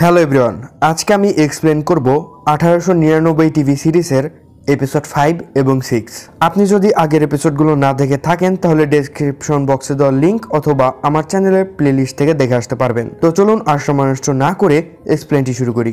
hello everyone আজকে আমি explain করব আঠারোশো নিরানব্বই টিভি সিরিজের এপিসোড ফাইভ এবং সিক্স আপনি যদি আগের এপিসোডগুলো না দেখে থাকেন তাহলে ডিসক্রিপশন বক্সে দেওয়ার লিঙ্ক অথবা আমার চ্যানেলের প্লেলিস্ট থেকে দেখে আসতে পারবেন তো চলুন আর সমানষ্ট না করে এক্সপ্লেনটি শুরু করি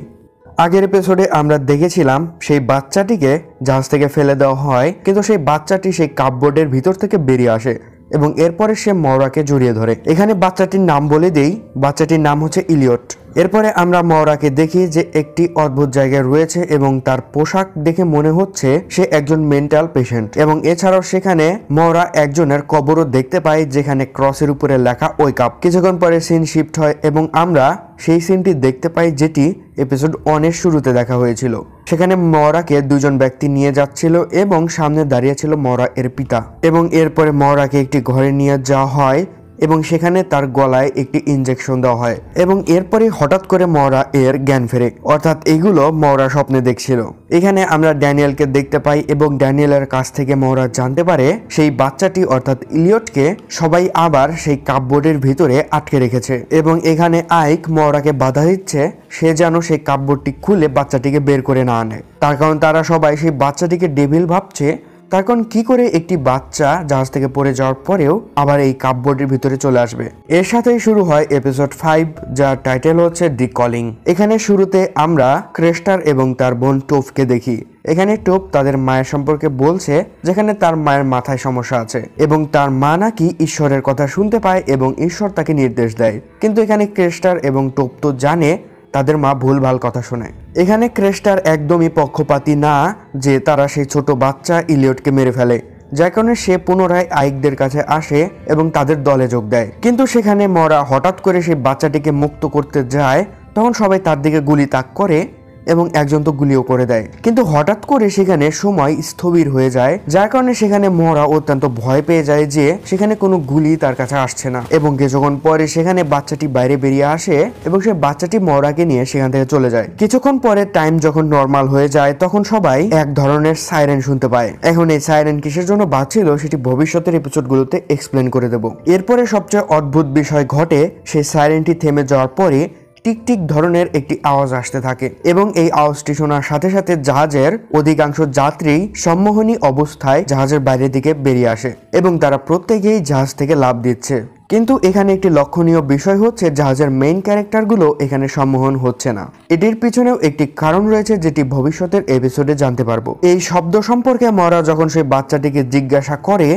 আগের এপিসোডে আমরা দেখেছিলাম সেই বাচ্চাটিকে জাহাজ থেকে ফেলে দেওয়া হয় কিন্তু সেই বাচ্চাটি সেই কাপবোর্ডের ভিতর থেকে বেরিয়ে আসে এবং এরপরে সে মরাকে জড়িয়ে ধরে এখানে বাচ্চাটির নাম বলে দেই বাচ্চাটির নাম হচ্ছে ইলিয়ট এরপরে আমরা মৌরাকে দেখি যে একটি অদ্ভুত জায়গায় রয়েছে এবং তার পোশাক দেখে মনে হচ্ছে সে একজন মেন্টাল পেশেন্ট এবং এছাড়াও সেখানে মওরা একজনের কবরও দেখতে পায় যেখানে ক্রসের উপরে লেখা ওয়েক কিছুক্ষণ পরে সিন শিফট হয় এবং আমরা সেই সিনটি দেখতে পাই যেটি এপিসোড অনেক শুরুতে দেখা হয়েছিল সেখানে মরাকে দুজন ব্যক্তি নিয়ে যাচ্ছিল এবং সামনে দাঁড়িয়ে ছিল মরা এর পিতা এবং এরপরে মরাকে একটি ঘরে নিয়ে যাওয়া হয় এবং সেখানে তার গলায় একটি ইঞ্জেকশন দেওয়া হয় এবং এরপরে হঠাৎ করে মরা এর জ্ঞান ফেরে অর্থাৎ এগুলো মরা স্বপ্নে দেখছিল এখানে আমরা ড্যানিয়েলকে দেখতে পাই এবং ড্যানিয়েলের কাছ থেকে মরা জানতে পারে সেই বাচ্চাটি অর্থাৎ ইলিয়টকে সবাই আবার সেই কাপবোর্ডের ভিতরে আটকে রেখেছে এবং এখানে আইক মরাকে বাধা দিচ্ছে সে যেন সেই কাপবোর্ডটি খুলে বাচ্চাটিকে বের করে না আনে তার কারণ তারা সবাই সেই বাচ্চাটিকে ডেভিল ভাবছে তার কারণ করে একটি বাচ্চা জাহাজ থেকে পড়ে যাওয়ার পরেও আবার এই কাপবোর্ডের ভিতরে চলে আসবে এর সাথেই শুরু হয় এপিসোড ফাইভ যার টাইটেল হচ্ছে ডি কলিং এখানে শুরুতে আমরা ক্রেস্টার এবং তার বোন টোফকে দেখি এখানে টোপ তাদের মায়ের সম্পর্কে বলছে যেখানে তার মায়ের মাথায় সমস্যা আছে এবং তার মা নাকি ঈশ্বরের কথা শুনতে পায় এবং ঈশ্বর তাকে নির্দেশ দেয় কিন্তু এখানে ক্রেস্টার এবং টোপ তো জানে তাদের মা ভুলভাল কথা শোনে এখানে ক্রেস্টার একদমই পক্ষপাতি না যে তারা সেই ছোট বাচ্চা ইলিয়টকে মেরে ফেলে যার কারণে সে পুনরায় আইকদের কাছে আসে এবং তাদের দলে যোগ দেয় কিন্তু সেখানে মরা হঠাৎ করে সেই বাচ্চাটিকে মুক্ত করতে যায় তখন সবাই তার দিকে গুলি তাক করে এবং একজন তো গুলিও করে দেয় কিন্তু হঠাৎ করে সেখানে সময় স্থবির হয়ে যায় যার কারণে সেখানে মরা অত্যন্ত ভয় পেয়ে যায় যে সেখানে কোনো গুলি তার কাছে আসছে না এবং কিছুক্ষণ পরে সেখানে বাচ্চাটি বাইরে বেরিয়ে আসে এবং সে বাচ্চাটি মরাকে নিয়ে সেখান থেকে চলে যায় কিছুক্ষণ পরে টাইম যখন নর্মাল হয়ে যায় তখন সবাই এক ধরনের সাইরেন শুনতে পায় এখন এই সাইরেন কিসের জন্য বাঁচছিল সেটি ভবিষ্যতের এপিসোডগুলোতে এক্সপ্লেন করে দেব এরপরে সবচেয়ে অদ্ভুত বিষয় ঘটে সেই সাইরেনটি থেমে যাওয়ার পরে টিকটিক ধরনের একটি আওয়াজ আসতে থাকে এবং এই আওয়াজটি শোনার সাথে সাথে জাহাজের অধিকাংশ যাত্রী সম্মোহনী অবস্থায় জাহাজের বাইরের দিকে বেরিয়ে আসে এবং তারা প্রত্যেকেই জাহাজ থেকে লাভ দিচ্ছে কিন্তু এখানে একটি লক্ষণীয় বিষয় হচ্ছে জাহাজের মেইন ক্যারেক্টারগুলো এখানে সম্মোহন হচ্ছে না এটির পিছনেও একটি কারণ রয়েছে যেটি ভবিষ্যতের এপিসোডে জানতে পারবো এই শব্দ সম্পর্কে মরা যখন সেই বাচ্চাটিকে জিজ্ঞাসা করে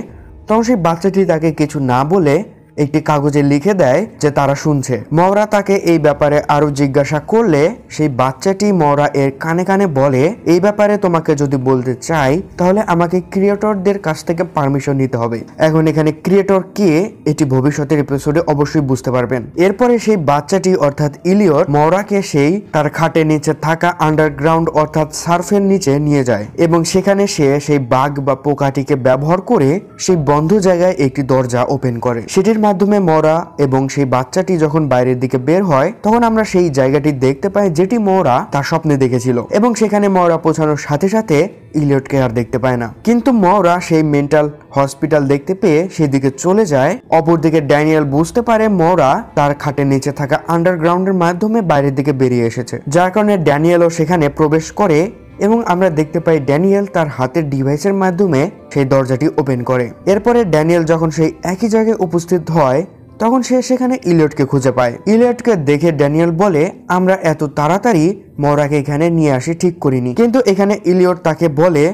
তখন সেই বাচ্চাটি তাকে কিছু না বলে একটি কাগজে লিখে দেয় যে তারা শুনছে মওরা তাকে এই ব্যাপারে আরো জিজ্ঞাসা করলে সেই বাচ্চাটি মওরা এর কানে কানে বলে এই ব্যাপারে তোমাকে যদি বলতে চাই তাহলে আমাকে ক্রিয়েটরদের কাছ থেকে পারমিশন নিতে হবে এখন এখানে ক্রিয়েটর কে এটি ভবিষ্যতের এপিসোডে অবশ্যই বুঝতে পারবেন এরপরে সেই বাচ্চাটি অর্থাৎ ইলিয়র মওরাকে সেই তার খাটের নিচে থাকা আন্ডারগ্রাউন্ড অর্থাৎ সার্ফের নিচে নিয়ে যায় এবং সেখানে সে সেই বাঘ বা পোকাটিকে ব্যবহার করে সেই বন্ধ জায়গায় একটি দরজা ওপেন করে সেটির মাধ্যমে মরা এবং সেই বাচ্চাটি যখন বাইরের দিকে বের হয় তখন আমরা সেই জায়গাটি দেখতে পাই যেটি মরা তার স্বপ্নে দেখেছিল এবং সেখানে মরা পৌঁছানোর সাথে সাথে ইলিয়টকে আর দেখতে পায় না কিন্তু মরা সেই মেন্টাল হসপিটাল দেখতে পেয়ে সেদিকে চলে যায় অপরদিকে ড্যানিয়েল বুঝতে পারে মরা তার খাটের নিচে থাকা আন্ডারগ্রাউন্ডের মাধ্যমে বাইরের দিকে বেরিয়ে এসেছে যার কারণে ড্যানিয়েলও সেখানে প্রবেশ করে এবং আমরা দেখতে পাই ড্যানিয়েল তার হাতের ডিভাইসের মাধ্যমে সেই দরজাটি ওপেন করে এরপরে ড্যানিয়েল যখন সেই একই জায়গায় উপস্থিত হয় তখন সে সেখানে ইলিয়টকে খুঁজে পায় ইলিয়টকে দেখে ড্যানিয়েল বলে আমরা এত তাড়াতাড়ি মরাকে এখানে নিয়ে আসি ঠিক করিনি কিন্তু এখানে ইলিয়ট তাকে বলে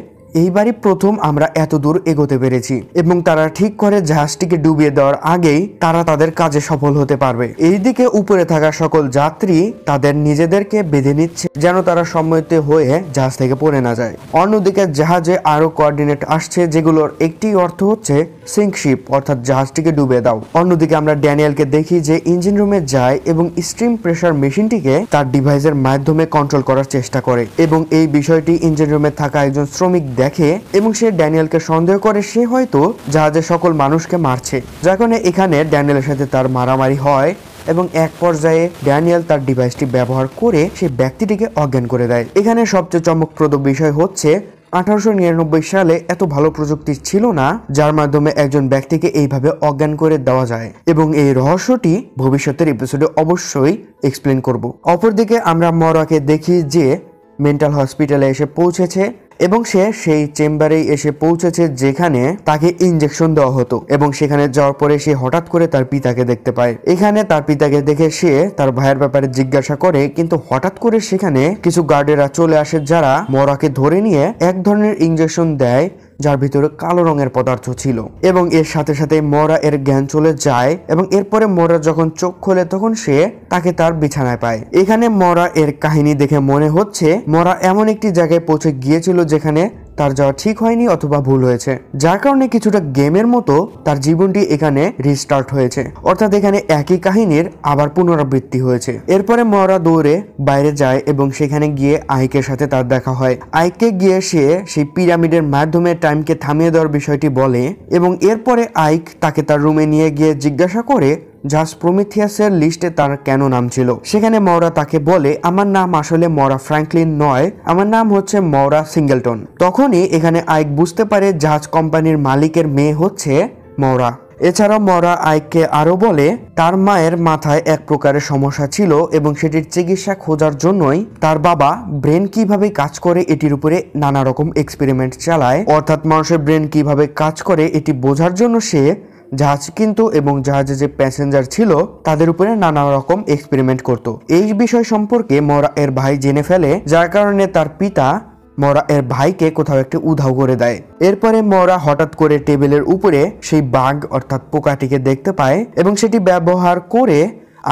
এইবারই প্রথম আমরা এত দূর এগোতে পেরেছি এবং তারা ঠিক করে জাহাজটিকে ডুবিয়ে দেওয়ার আগেই তারা তাদের কাজে সফল হতে পারবে এইদিকে উপরে থাকা সকল যাত্রী তাদের নিজেদেরকে বেঁধে নিচ্ছে যেন তারা সম্মত হয়ে জাহাজ থেকে পড়ে না যায় অন্যদিকে জাহাজে আরো কোয়ার্ডিনেট আসছে যেগুলোর একটি অর্থ হচ্ছে সিঙ্কশিপ অর্থাৎ জাহাজটিকে ডুবে দাও অন্যদিকে আমরা ড্যানিয়েলকে দেখি যে ইঞ্জিন রুমে যায় এবং স্ট্রিম প্রেশার মেশিনটিকে তার ডিভাইসের মাধ্যমে কন্ট্রোল করার চেষ্টা করে এবং এই বিষয়টি ইঞ্জিন রুমে থাকা একজন শ্রমিক দেখে এবং সে ড্যানিয়েলকে সন্দেহ করে সে হয়তো জাহাজের সকল মানুষকে মারছে যার কারণে এখানে ড্যানিয়েলের সাথে তার মারামারি হয় এবং এক পর্যায়ে ড্যানিয়েল তার ডিভাইসটি ব্যবহার করে সে ব্যক্তিটিকে অজ্ঞান করে দেয় এখানে সবচেয়ে চমকপ্রদ বিষয় হচ্ছে আঠারোশো নিরানব্বই সালে এত ভালো প্রযুক্তি ছিল না যার মাধ্যমে একজন ব্যক্তিকে এইভাবে অজ্ঞান করে দেওয়া যায় এবং এই রহস্যটি ভবিষ্যতের এপিসোডে অবশ্যই এক্সপ্লেন করব অপরদিকে আমরা মরাকে দেখি যে মেন্টাল হসপিটালে এসে পৌঁছেছে এবং সে সেই চেম্বারেই এসে পৌঁছেছে যেখানে তাকে ইঞ্জেকশন দেওয়া হতো এবং সেখানে যাওয়ার পরে সে হঠাৎ করে তার পিতাকে দেখতে পায় এখানে তার পিতাকে দেখে সে তার ভাইয়ের ব্যাপারে জিজ্ঞাসা করে কিন্তু হঠাৎ করে সেখানে কিছু গার্ডেরা চলে আসে যারা মরাকে ধরে নিয়ে এক ধরনের ইঞ্জেকশন দেয় যার ভিতরে কালো রঙের পদার্থ ছিল এবং এর সাথে সাথে মরা এর জ্ঞান চলে যায় এবং এরপরে মরা যখন চোখ খোলে তখন সে তাকে তার বিছানায় পায় এখানে মরা এর কাহিনী দেখে মনে হচ্ছে মরা এমন একটি জায়গায় পৌঁছে গিয়েছিল যেখানে তার যাওয়া ঠিক হয়নি অথবা ভুল হয়েছে যার কারণে কিছুটা গেমের মতো তার জীবনটি এখানে রিস্টার্ট হয়েছে অর্থাৎ এখানে একই কাহিনীর আবার পুনরাবৃত্তি হয়েছে এরপরে মরা দৌড়ে বাইরে যায় এবং সেখানে গিয়ে আইকের সাথে তার দেখা হয় আইকে গিয়ে সে সেই পিরামিডের মাধ্যমে টাইমকে থামিয়ে দেওয়ার বিষয়টি বলে এবং এরপরে আইক তাকে তার রুমে নিয়ে গিয়ে জিজ্ঞাসা করে জাস প্রমিথিয়াসের লিস্টে তার কেন নাম ছিল সেখানে মৌরা তাকে বলে আমার নাম আসলে মৌরা ফ্র্যাঙ্কলিন নয় আমার নাম হচ্ছে মৌরা সিঙ্গেলটন তখনই এখানে আইক বুঝতে পারে জাহাজ কোম্পানির মালিকের মেয়ে হচ্ছে মৌরা এছাড়া মরা আইককে আরও বলে তার মায়ের মাথায় এক প্রকারের সমস্যা ছিল এবং সেটির চিকিৎসা খোঁজার জন্যই তার বাবা ব্রেন কিভাবে কাজ করে এটির উপরে নানা রকম এক্সপেরিমেন্ট চালায় অর্থাৎ মানুষের ব্রেন কিভাবে কাজ করে এটি বোঝার জন্য সে জাহাজ কিন্তু এবং জাহাজে যে প্যাসেঞ্জার ছিল তাদের উপরে নানা রকম এক্সপেরিমেন্ট করত এই বিষয় সম্পর্কে মরা এর ভাই জেনে ফেলে যার কারণে তার পিতা মরা এর ভাইকে কোথাও একটি উধাও করে দেয় এরপরে মরা হঠাৎ করে টেবিলের উপরে সেই বাঘ অর্থাৎ পোকাটিকে দেখতে পায় এবং সেটি ব্যবহার করে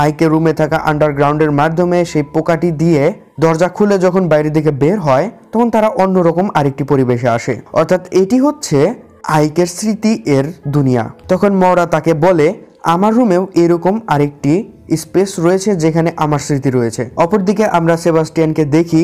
আইকে রুমে থাকা আন্ডারগ্রাউন্ডের মাধ্যমে সেই পোকাটি দিয়ে দরজা খুলে যখন বাইরের দিকে বের হয় তখন তারা অন্যরকম আরেকটি পরিবেশে আসে অর্থাৎ এটি হচ্ছে আইকের স্মৃতি এর দুনিয়া তখন মরা তাকে বলে আমার রুমেও এরকম আরেকটি স্পেস রয়েছে যেখানে আমার স্মৃতি রয়েছে অপরদিকে আমরা সেবাস্টিয়ানকে দেখি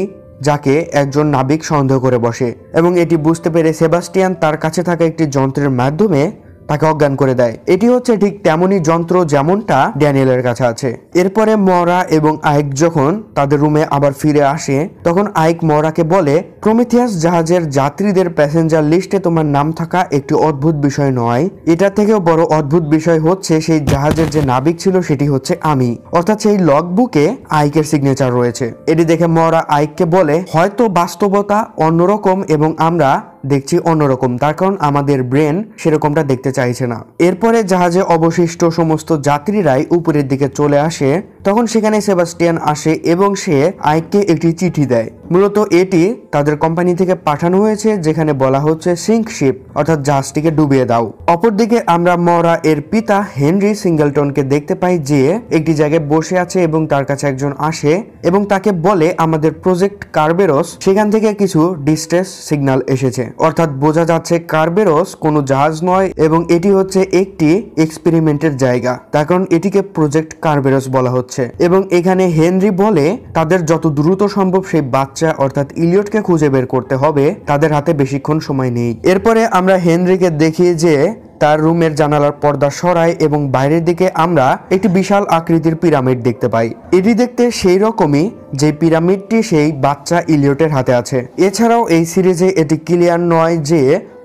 যাকে একজন নাবিক সন্দেহ করে বসে এবং এটি বুঝতে পেরে সেবাস্টিয়ান তার কাছে থাকা একটি যন্ত্রের মাধ্যমে তাকে অজ্ঞান করে দেয় এটি হচ্ছে ঠিক তেমনই যন্ত্র যেমনটা ড্যানিয়েলের কাছে আছে এরপরে মরা এবং আইক যখন তাদের রুমে আবার ফিরে আসে তখন আইক মরাকে বলে প্রমিথিয়াস জাহাজের যাত্রীদের প্যাসেঞ্জার লিস্টে তোমার নাম থাকা একটি অদ্ভুত বিষয় নয় এটা থেকেও বড় অদ্ভুত বিষয় হচ্ছে সেই জাহাজের যে নাবিক ছিল সেটি হচ্ছে আমি অর্থাৎ সেই লগ বুকে আইকের সিগনেচার রয়েছে এটি দেখে মরা আইককে বলে হয়তো বাস্তবতা অন্যরকম এবং আমরা দেখছি অন্যরকম তার কারণ আমাদের ব্রেন সেরকমটা দেখতে চাইছে না এরপরে জাহাজে অবশিষ্ট সমস্ত যাত্রীরাই উপরের দিকে চলে আসে তখন সেখানে সেবাস্টিয়ান আসে এবং সে আইককে একটি চিঠি দেয় মূলত এটি তাদের কোম্পানি থেকে পাঠানো হয়েছে যেখানে বলা হচ্ছে সিঙ্ক শিপ অর্থাৎ জাহাজটিকে ডুবিয়ে দাও অপরদিকে আমরা মরা এর পিতা হেনরি সিঙ্গেলটনকে দেখতে পাই যে একটি জায়গায় বসে আছে এবং তার কাছে একজন আসে এবং তাকে বলে আমাদের প্রজেক্ট কার্বেরস সেখান থেকে কিছু ডিস্ট্রেস সিগন্যাল এসেছে অর্থাৎ বোঝা যাচ্ছে কার্বেরস কোনো জাহাজ নয় এবং এটি হচ্ছে একটি এক্সপেরিমেন্টের জায়গা তার কারণ এটিকে প্রজেক্ট কার্বেরস বলা হচ্ছে হচ্ছে এবং এখানে হেনরি বলে তাদের যত দ্রুত সম্ভব সেই বাচ্চা অর্থাৎ ইলিয়টকে খুঁজে বের করতে হবে তাদের হাতে বেশিক্ষণ সময় নেই এরপরে আমরা হেনরিকে দেখি যে তার রুমের জানালার পর্দা সরায় এবং বাইরের দিকে আমরা একটি বিশাল আকৃতির পিরামিড দেখতে পাই এটি দেখতে সেই রকমই যে পিরামিডটি সেই বাচ্চা ইলিয়টের হাতে আছে এছাড়াও এই সিরিজে এটি ক্লিয়ার নয় যে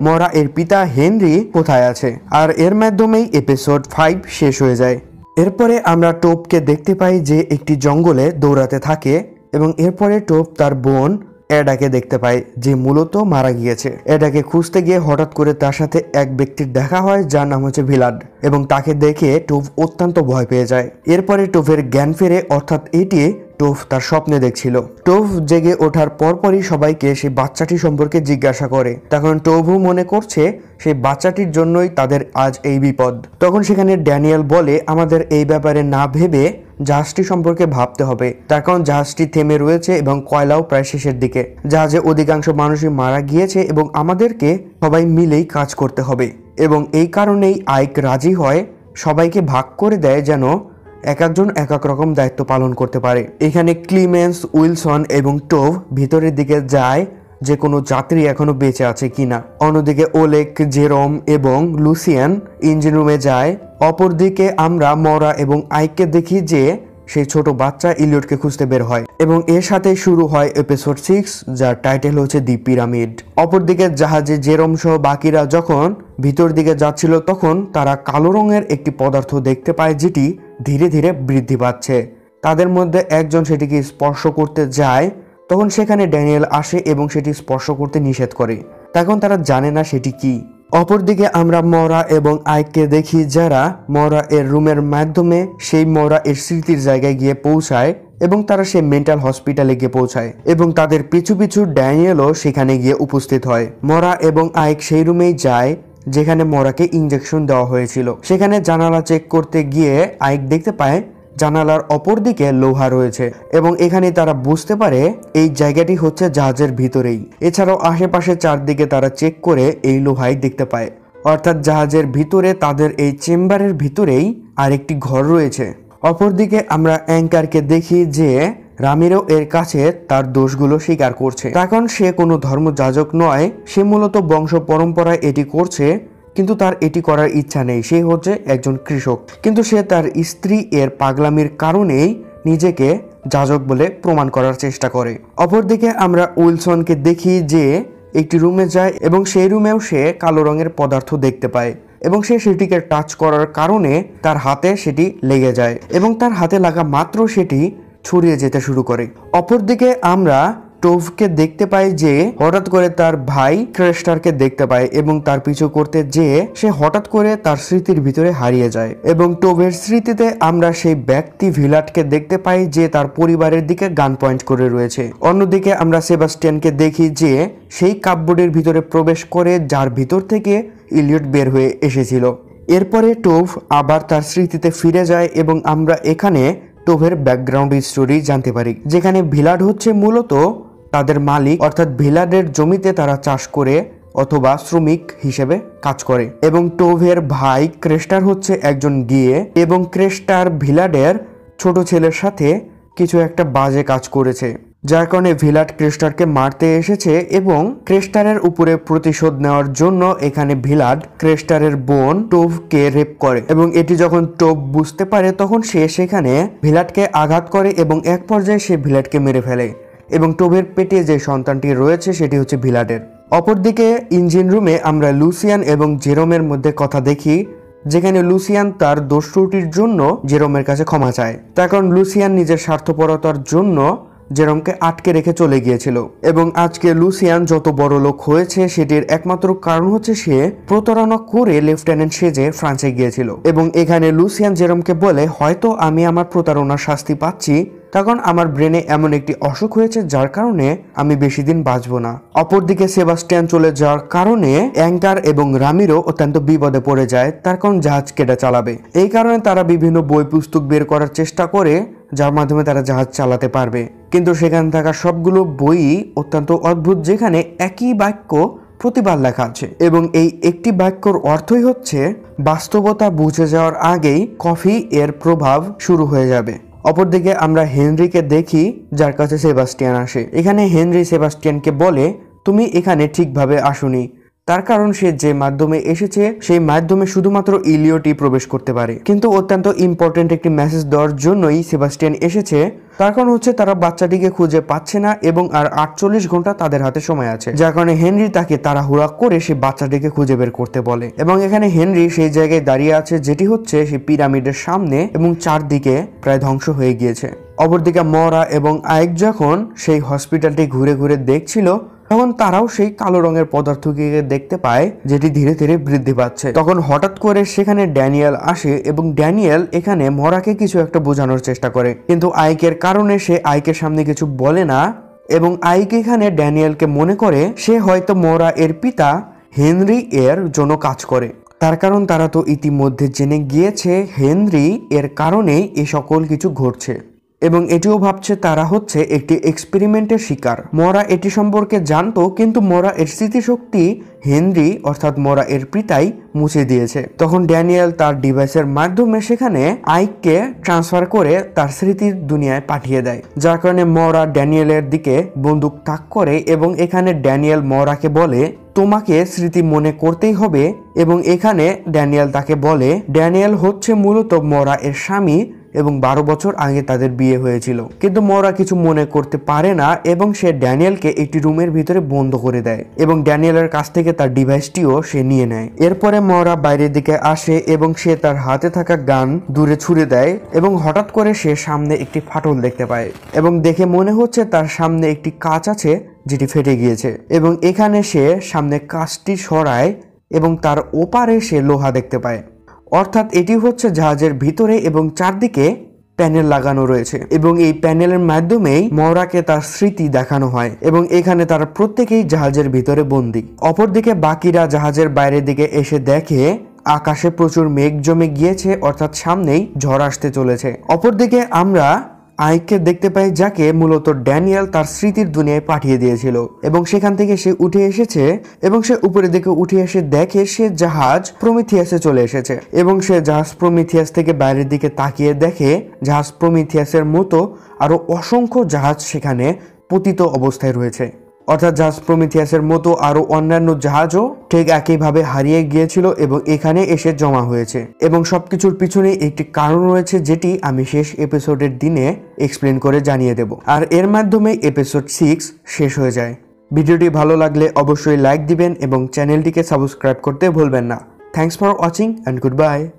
মরা এর পিতা হেনরি কোথায় আছে আর এর মাধ্যমেই এপিসোড ফাইভ শেষ হয়ে যায় এরপরে আমরা টোপকে দেখতে পাই যে একটি জঙ্গলে দৌড়াতে থাকে এবং এরপরে টোপ তার বোন অ্যাডাকে দেখতে পায় যে মূলত মারা গিয়েছে অ্যাডাকে খুঁজতে গিয়ে হঠাৎ করে তার সাথে এক ব্যক্তির দেখা হয় যার নাম হচ্ছে ভিলাড এবং তাকে দেখে টোপ অত্যন্ত ভয় পেয়ে যায় এরপরে টোপের জ্ঞান ফেরে অর্থাৎ এটি টোভ তার স্বপ্নে দেখছিল টোভ জেগে ওঠার পরপরই সবাইকে সেই বাচ্চাটি সম্পর্কে জিজ্ঞাসা করে তখন টোভু মনে করছে সেই বাচ্চাটির জন্যই তাদের আজ এই বিপদ তখন সেখানে ড্যানিয়েল বলে আমাদের এই ব্যাপারে না ভেবে জাহাজটি সম্পর্কে ভাবতে হবে তার কারণ জাহাজটি থেমে রয়েছে এবং কয়লাও প্রায় শেষের দিকে জাহাজে অধিকাংশ মানুষই মারা গিয়েছে এবং আমাদেরকে সবাই মিলেই কাজ করতে হবে এবং এই কারণেই আইক রাজি হয় সবাইকে ভাগ করে দেয় যেন এক একজন এক এক রকম দায়িত্ব পালন করতে পারে এখানে ক্লিমেন্স উইলসন এবং টোভ ভিতরের দিকে যায় যে কোনো যাত্রী এখনও বেঁচে আছে কিনা অন্যদিকে ওলেক জেরম এবং লুসিয়ান ইঞ্জিন রুমে যায় অপরদিকে আমরা মরা এবং আইককে দেখি যে সেই ছোট বাচ্চা ইলিয়টকে খুঁজতে বের হয় এবং এর সাথে শুরু হয় এপিসোড সিক্স যার টাইটেল হচ্ছে দি পিরামিড অপরদিকে জাহাজে জেরম সহ বাকিরা যখন ভিতর দিকে যাচ্ছিল তখন তারা কালো রঙের একটি পদার্থ দেখতে পায় যেটি ধীরে ধীরে বৃদ্ধি পাচ্ছে তাদের মধ্যে একজন সেটিকে স্পর্শ করতে যায় তখন সেখানে ড্যানিয়েল আসে এবং সেটি স্পর্শ করতে নিষেধ করে তখন তারা জানে না সেটি কি অপরদিকে আমরা মরা এবং আইককে দেখি যারা মরা এর রুমের মাধ্যমে সেই মরা এর স্মৃতির জায়গায় গিয়ে পৌঁছায় এবং তারা সে মেন্টাল হসপিটালে গিয়ে পৌঁছায় এবং তাদের পিছু পিছু ড্যানিয়েলও সেখানে গিয়ে উপস্থিত হয় মরা এবং আইক সেই রুমেই যায় যেখানে মোরাকে ইঞ্জেকশন দেওয়া হয়েছিল সেখানে জানালা চেক করতে গিয়ে আইক দেখতে পায় জানালার অপর দিকে লোহা রয়েছে এবং এখানে তারা বুঝতে পারে এই জায়গাটি হচ্ছে জাহাজের ভিতরেই এছাড়াও আশেপাশে চারদিকে তারা চেক করে এই লোহাই দেখতে পায় অর্থাৎ জাহাজের ভিতরে তাদের এই চেম্বারের ভিতরেই আরেকটি ঘর রয়েছে অপরদিকে আমরা অ্যাঙ্কারকে দেখি যে রামিরও এর কাছে তার দোষগুলো স্বীকার করছে কারণ সে কোনো ধর্মযাজক নয় সে মূলত বংশ পরম্পরায় এটি করছে কিন্তু তার এটি করার ইচ্ছা নেই সে হচ্ছে একজন কৃষক কিন্তু সে তার স্ত্রী এর পাগলামির কারণেই নিজেকে যাজক বলে প্রমাণ করার চেষ্টা করে অপরদিকে আমরা উইলসনকে দেখি যে একটি রুমে যায় এবং সেই রুমেও সে কালো রঙের পদার্থ দেখতে পায় এবং সে সেটিকে টাচ করার কারণে তার হাতে সেটি লেগে যায় এবং তার হাতে লাগা মাত্র সেটি ছড়িয়ে যেতে শুরু করে অপরদিকে আমরা টোভকে দেখতে পাই যে হঠাৎ করে তার ভাই ক্রেস্টারকে দেখতে পায় এবং তার পিছু করতে যেয়ে সে হঠাৎ করে তার স্মৃতির ভিতরে হারিয়ে যায় এবং টোভের স্মৃতিতে আমরা সেই ব্যক্তি ভিলাটকে দেখতে পাই যে তার পরিবারের দিকে গান পয়েন্ট করে রয়েছে অন্যদিকে আমরা সেবাস্টিয়ানকে দেখি যে সেই কাপবোর্ডের ভিতরে প্রবেশ করে যার ভিতর থেকে ইলিয়ট বের হয়ে এসেছিল এরপরে টোভ আবার তার স্মৃতিতে ফিরে যায় এবং আমরা এখানে টোভের ব্যাকগ্রাউন্ড স্টোরি জানতে পারি যেখানে ভিলাড হচ্ছে মূলত তাদের মালিক অর্থাৎ ভিলাডের জমিতে তারা চাষ করে অথবা শ্রমিক হিসেবে কাজ করে এবং টোভের ভাই ক্রেস্টার হচ্ছে একজন গিয়ে এবং ক্রেস্টার ভিলাডের ছোট ছেলের সাথে কিছু একটা বাজে কাজ করেছে যার কারণে ভিলাট ক্রেস্টারকে মারতে এসেছে এবং ক্রেস্টারের উপরে প্রতিশোধ নেওয়ার জন্য এখানে ভিলাট ক্রেস্টারের বোন টোভকে রেপ করে এবং এটি যখন টোভ বুঝতে পারে তখন সে সেখানে ভিলাটকে আঘাত করে এবং এক পর্যায়ে সে ভিলাটকে মেরে ফেলে এবং টোভের পেটে যে সন্তানটি রয়েছে সেটি হচ্ছে ভিলাটের অপরদিকে ইঞ্জিন রুমে আমরা লুসিয়ান এবং জেরোমের মধ্যে কথা দেখি যেখানে লুসিয়ান তার দোষ জন্য জেরোমের কাছে ক্ষমা চায় তার কারণ লুসিয়ান নিজের স্বার্থপরতার জন্য জেরমকে আটকে রেখে চলে গিয়েছিল এবং আজকে লুসিয়ান যত বড় লোক হয়েছে সেটির একমাত্র কারণ হচ্ছে সে প্রতারণা করে লেফটেন্যান্ট সেজে ফ্রান্সে গিয়েছিল এবং এখানে লুসিয়ান জেরমকে বলে হয়তো আমি আমার প্রতারণার শাস্তি পাচ্ছি তখন আমার ব্রেনে এমন একটি অসুখ হয়েছে যার কারণে আমি বেশি দিন বাঁচব না অপরদিকে সেবাস্টিয়ান চলে যাওয়ার কারণে অ্যাঙ্কার এবং রামিরও অত্যন্ত বিপদে পড়ে যায় তার কারণ জাহাজ কেটে চালাবে এই কারণে তারা বিভিন্ন বই পুস্তক বের করার চেষ্টা করে যার মাধ্যমে তারা জাহাজ চালাতে পারবে কিন্তু সেখানে থাকা সবগুলো বই অত্যন্ত অদ্ভুত যেখানে একই বাক্য প্রতিবার লেখা আছে এবং এই একটি বাক্যর অর্থই হচ্ছে বাস্তবতা বুঝে যাওয়ার আগেই কফি এর প্রভাব শুরু হয়ে যাবে অপরদিকে আমরা হেনরিকে দেখি যার কাছে সেবাস্টিয়ান আসে এখানে হেনরি সেবাস্টিয়ানকে বলে তুমি এখানে ঠিকভাবে আসুনি তার কারণ সে যে মাধ্যমে এসেছে সেই মাধ্যমে শুধুমাত্র ইলিওটি প্রবেশ করতে পারে কিন্তু অত্যন্ত ইম্পর্টেন্ট একটি মেসেজ দেওয়ার জন্যই সেবাস্টিয়ান এসেছে তার কারণ হচ্ছে তারা বাচ্চাটিকে খুঁজে পাচ্ছে না এবং আর আটচল্লিশ ঘন্টা তাদের হাতে সময় আছে যার কারণে হেনরি তাকে তাড়াহুড়া করে সে বাচ্চাটিকে খুঁজে বের করতে বলে এবং এখানে হেনরি সেই জায়গায় দাঁড়িয়ে আছে যেটি হচ্ছে সেই পিরামিডের সামনে এবং চারদিকে প্রায় ধ্বংস হয়ে গিয়েছে অপরদিকে মরা এবং আয়েক যখন সেই হসপিটালটি ঘুরে ঘুরে দেখছিল তখন তারাও সেই কালো রঙের পদার্থকে দেখতে পায় যেটি ধীরে ধীরে বৃদ্ধি পাচ্ছে তখন হঠাৎ করে সেখানে ড্যানিয়েল আসে এবং ড্যানিয়েল এখানে মরাকে কিছু একটা বোঝানোর চেষ্টা করে কিন্তু আইকের কারণে সে আইকের সামনে কিছু বলে না এবং আইক এখানে ড্যানিয়েলকে মনে করে সে হয়তো মোরা এর পিতা হেনরি এর জন্য কাজ করে তার কারণ তারা তো ইতিমধ্যে জেনে গিয়েছে হেনরি এর কারণেই এ সকল কিছু ঘটছে এবং এটিও ভাবছে তারা হচ্ছে একটি এক্সপেরিমেন্টের শিকার মরা এটি সম্পর্কে জানতো কিন্তু মরা এর স্মৃতিশক্তি হেনরি অর্থাৎ মরা এর পিতাই মুছে দিয়েছে তখন ড্যানিয়েল তার ডিভাইসের মাধ্যমে সেখানে আইককে ট্রান্সফার করে তার স্মৃতির দুনিয়ায় পাঠিয়ে দেয় যার কারণে মরা ড্যানিয়েলের দিকে বন্দুক তাক করে এবং এখানে ড্যানিয়েল মরাকে বলে তোমাকে স্মৃতি মনে করতেই হবে এবং এখানে ড্যানিয়েল তাকে বলে ড্যানিয়েল হচ্ছে মূলত মরা এর স্বামী এবং বারো বছর আগে তাদের বিয়ে হয়েছিল কিন্তু মরা কিছু মনে করতে পারে না এবং সে ড্যানিয়েলকে একটি রুমের ভিতরে বন্ধ করে দেয় এবং ড্যানিয়েলের কাছ থেকে তার ডিভাইসটিও সে নিয়ে নেয় এরপরে মরা বাইরের দিকে আসে এবং সে তার হাতে থাকা গান দূরে ছুড়ে দেয় এবং হঠাৎ করে সে সামনে একটি ফাটল দেখতে পায় এবং দেখে মনে হচ্ছে তার সামনে একটি কাঁচ আছে যেটি ফেটে গিয়েছে এবং এখানে সে সামনে কাঁচটি সরায় এবং তার ওপারে সে লোহা দেখতে পায় অর্থাৎ এটি হচ্ছে জাহাজের ভিতরে এবং চারদিকে প্যানেল লাগানো রয়েছে এবং এই প্যানেলের মাধ্যমেই মহড়াকে তার স্মৃতি দেখানো হয় এবং এখানে তার প্রত্যেকেই জাহাজের ভিতরে বন্দি অপরদিকে বাকিরা জাহাজের বাইরের দিকে এসে দেখে আকাশে প্রচুর মেঘ জমে গিয়েছে অর্থাৎ সামনেই ঝড় আসতে চলেছে অপরদিকে আমরা আইককে দেখতে পাই যাকে মূলত ড্যানিয়েল তার স্মৃতির দুনিয়ায় পাঠিয়ে দিয়েছিল এবং সেখান থেকে সে উঠে এসেছে এবং সে উপরের দিকে উঠে এসে দেখে সে জাহাজ প্রমিথিয়াসে চলে এসেছে এবং সে জাহাজ প্রমিথিয়াস থেকে বাইরের দিকে তাকিয়ে দেখে জাহাজ প্রমিথিয়াসের মতো আরও অসংখ্য জাহাজ সেখানে পতিত অবস্থায় রয়েছে অর্থাৎ জাহাজ প্রমিথিয়াসের মতো আরও অন্যান্য জাহাজও ঠিক একইভাবে হারিয়ে গিয়েছিল এবং এখানে এসে জমা হয়েছে এবং সবকিছুর পিছনে একটি কারণ রয়েছে যেটি আমি শেষ এপিসোডের দিনে এক্সপ্লেন করে জানিয়ে দেব আর এর মাধ্যমে এপিসোড সিক্স শেষ হয়ে যায় ভিডিওটি ভালো লাগলে অবশ্যই লাইক দিবেন এবং চ্যানেলটিকে সাবস্ক্রাইব করতে ভুলবেন না thanks for watching and good by